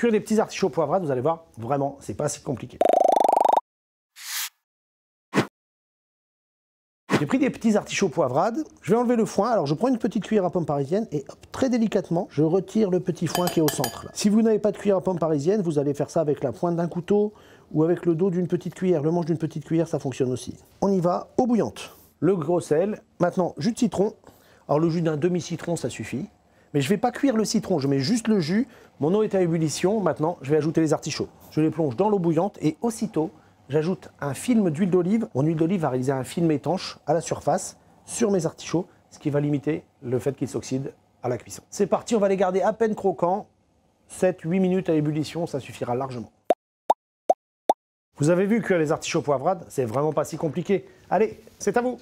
que des petits artichauts poivrades, vous allez voir, vraiment, c'est pas si compliqué. J'ai pris des petits artichauts poivrades, je vais enlever le foin, alors je prends une petite cuillère à pomme parisienne et très délicatement, je retire le petit foin qui est au centre. Si vous n'avez pas de cuillère à pomme parisienne, vous allez faire ça avec la pointe d'un couteau ou avec le dos d'une petite cuillère, le manche d'une petite cuillère, ça fonctionne aussi. On y va, eau bouillante, le gros sel, maintenant jus de citron, alors le jus d'un demi-citron ça suffit, mais je ne vais pas cuire le citron, je mets juste le jus. Mon eau est à ébullition. Maintenant, je vais ajouter les artichauts. Je les plonge dans l'eau bouillante et aussitôt, j'ajoute un film d'huile d'olive. Mon huile d'olive va réaliser un film étanche à la surface sur mes artichauts, ce qui va limiter le fait qu'ils s'oxydent à la cuisson. C'est parti, on va les garder à peine croquants. 7-8 minutes à ébullition, ça suffira largement. Vous avez vu que les artichauts poivrades, c'est vraiment pas si compliqué. Allez, c'est à vous